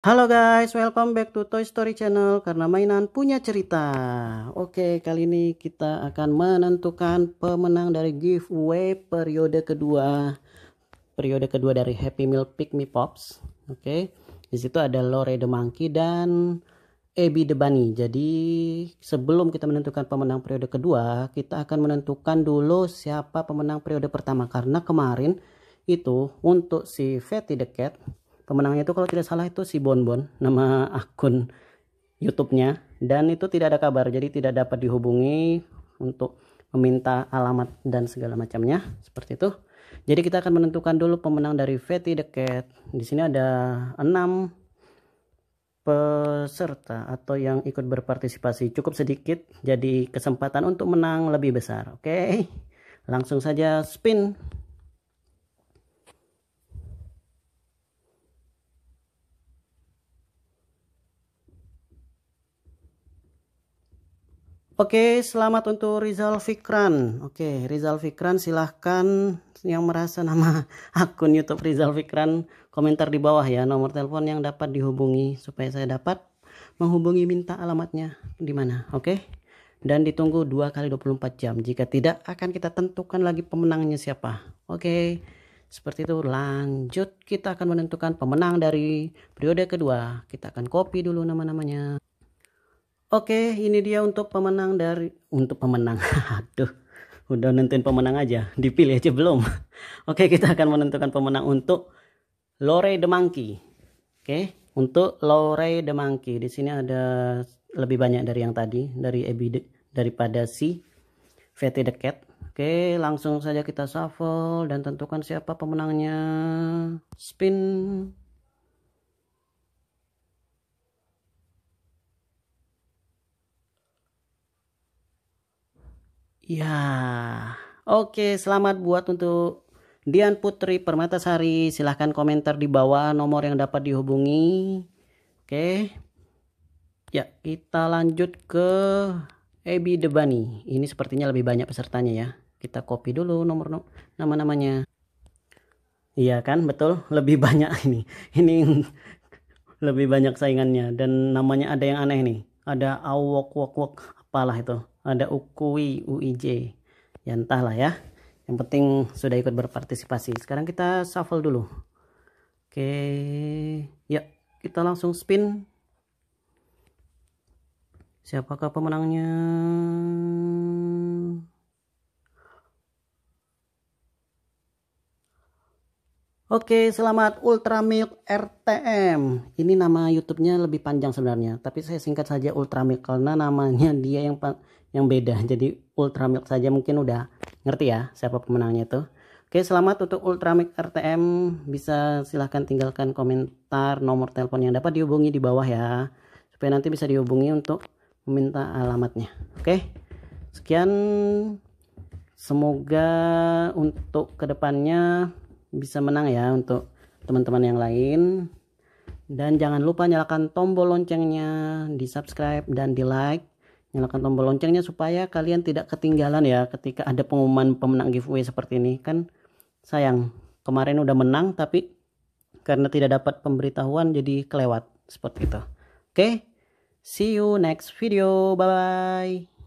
Halo guys, welcome back to Toy Story Channel karena mainan punya cerita. Oke, kali ini kita akan menentukan pemenang dari giveaway periode kedua. Periode kedua dari Happy Meal Pick Me Pops. Oke. Di situ ada Lore the Monkey dan Ebi the Bunny. Jadi, sebelum kita menentukan pemenang periode kedua, kita akan menentukan dulu siapa pemenang periode pertama karena kemarin itu untuk si Fatty the Cat pemenangnya itu kalau tidak salah itu si Bonbon nama akun YouTube-nya dan itu tidak ada kabar jadi tidak dapat dihubungi untuk meminta alamat dan segala macamnya seperti itu. Jadi kita akan menentukan dulu pemenang dari Veti the Cat. Di sini ada 6 peserta atau yang ikut berpartisipasi cukup sedikit jadi kesempatan untuk menang lebih besar. Oke. Langsung saja spin. Oke, selamat untuk Rizal Fikran. Oke, Rizal Fikran silahkan yang merasa nama akun YouTube Rizal Fikran komentar di bawah ya nomor telepon yang dapat dihubungi supaya saya dapat menghubungi minta alamatnya di mana. Oke. Dan ditunggu 2 kali 24 jam. Jika tidak akan kita tentukan lagi pemenangnya siapa. Oke. Seperti itu lanjut kita akan menentukan pemenang dari periode kedua. Kita akan copy dulu nama-namanya. Oke, ini dia untuk pemenang dari untuk pemenang. Aduh, udah nentuin pemenang aja, dipilih aja belum. Oke, kita akan menentukan pemenang untuk Lore the Monkey. Oke, untuk Lore the Monkey di sini ada lebih banyak dari yang tadi dari Ebi daripada si VT the Cat. Oke, langsung saja kita shuffle dan tentukan siapa pemenangnya. Spin. Ya, oke selamat buat untuk Dian Putri Permatasari. Silahkan komentar di bawah nomor yang dapat dihubungi. Oke. Ya, kita lanjut ke Ebi Debani. Ini sepertinya lebih banyak pesertanya ya. Kita copy dulu nomor nama-namanya. Iya kan, betul. Lebih banyak ini. Ini lebih banyak saingannya dan namanya ada yang aneh nih. Ada awok wok wok apalah itu ada UKUI, UIJ. Ya entahlah ya. Yang penting sudah ikut berpartisipasi. Sekarang kita shuffle dulu. Oke, ya kita langsung spin. Siapakah pemenangnya? Oke, selamat Ultramilk RTM. Ini nama YouTube-nya lebih panjang sebenarnya, tapi saya singkat saja Ultramilk karena namanya dia yang yang beda. Jadi Ultramilk saja mungkin udah ngerti ya siapa pemenangnya itu. Oke, selamat untuk Ultramilk RTM. Bisa silahkan tinggalkan komentar nomor telepon yang dapat dihubungi di bawah ya. Supaya nanti bisa dihubungi untuk meminta alamatnya. Oke, sekian. Semoga untuk kedepannya bisa menang ya untuk teman-teman yang lain. Dan jangan lupa nyalakan tombol loncengnya, di subscribe dan di like nyalakan tombol loncengnya supaya kalian tidak ketinggalan ya ketika ada pengumuman pemenang giveaway seperti ini kan sayang kemarin udah menang tapi karena tidak dapat pemberitahuan jadi kelewat seperti itu oke okay? see you next video bye bye